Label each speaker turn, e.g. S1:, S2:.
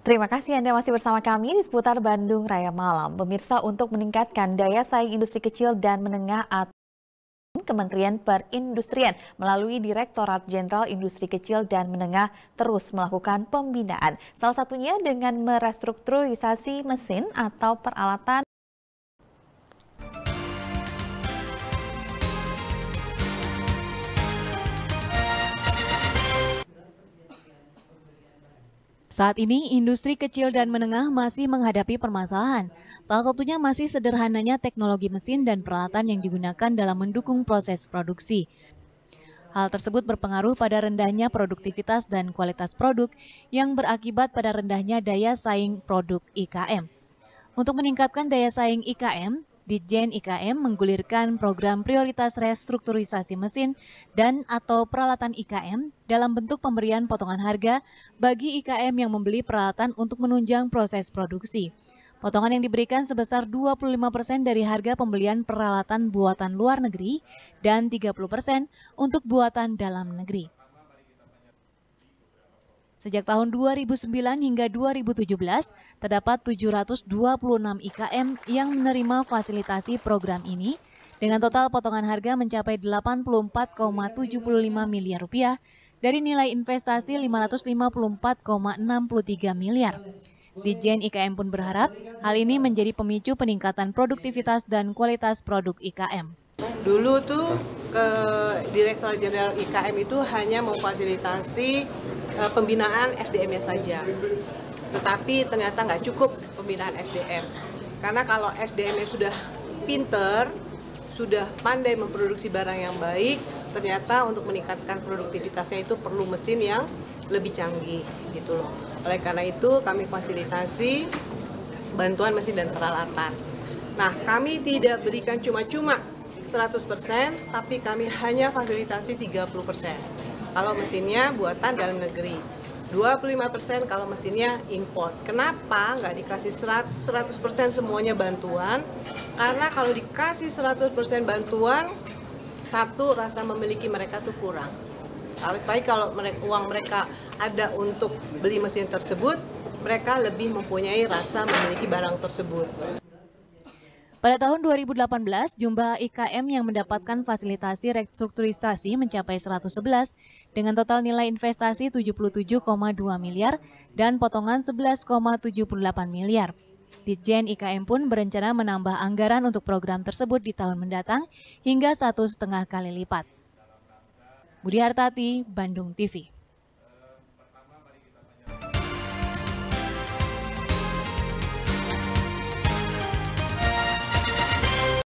S1: Terima kasih Anda masih bersama kami di seputar Bandung Raya Malam. Pemirsa untuk meningkatkan daya saing industri kecil dan menengah atau Kementerian Perindustrian melalui Direktorat Jenderal Industri Kecil dan Menengah terus melakukan pembinaan. Salah satunya dengan merestrukturisasi mesin atau peralatan
S2: Saat ini, industri kecil dan menengah masih menghadapi permasalahan. Salah satunya masih sederhananya teknologi mesin dan peralatan yang digunakan dalam mendukung proses produksi. Hal tersebut berpengaruh pada rendahnya produktivitas dan kualitas produk yang berakibat pada rendahnya daya saing produk IKM. Untuk meningkatkan daya saing IKM, Ditjen IKM menggulirkan program prioritas restrukturisasi mesin dan atau peralatan IKM dalam bentuk pemberian potongan harga bagi IKM yang membeli peralatan untuk menunjang proses produksi. Potongan yang diberikan sebesar 25% dari harga pembelian peralatan buatan luar negeri dan 30% untuk buatan dalam negeri. Sejak tahun 2009 hingga 2017, terdapat 726 IKM yang menerima fasilitasi program ini dengan total potongan harga mencapai 84,75 miliar rupiah dari nilai investasi 554,63 miliar. Dijen IKM pun berharap hal ini menjadi pemicu peningkatan produktivitas dan kualitas produk IKM.
S3: Dulu tuh ke Direktur Jenderal IKM itu hanya memfasilitasi Eh, pembinaan SDM-nya saja. Tetapi ternyata nggak cukup pembinaan SDM. Karena kalau SDM-nya sudah pinter, sudah pandai memproduksi barang yang baik, ternyata untuk meningkatkan produktivitasnya itu perlu mesin yang lebih canggih gitu loh. Oleh karena itu kami fasilitasi bantuan mesin dan peralatan. Nah, kami tidak berikan cuma-cuma 100%, tapi kami hanya fasilitasi 30% kalau mesinnya buatan dalam negeri. 25% kalau mesinnya import. Kenapa nggak dikasih 100%, 100 semuanya bantuan? Karena kalau dikasih 100% bantuan, satu rasa memiliki mereka tuh kurang. Tapi kalau uang mereka ada untuk beli mesin tersebut, mereka lebih mempunyai rasa memiliki barang tersebut.
S2: Pada tahun 2018, jumlah IKM yang mendapatkan fasilitasi restrukturisasi mencapai 111 dengan total nilai investasi 77,2 miliar dan potongan 11,78 miliar. Ditjen IKM pun berencana menambah anggaran untuk program tersebut di tahun mendatang hingga satu setengah kali lipat. Budi Hartati, Bandung TV.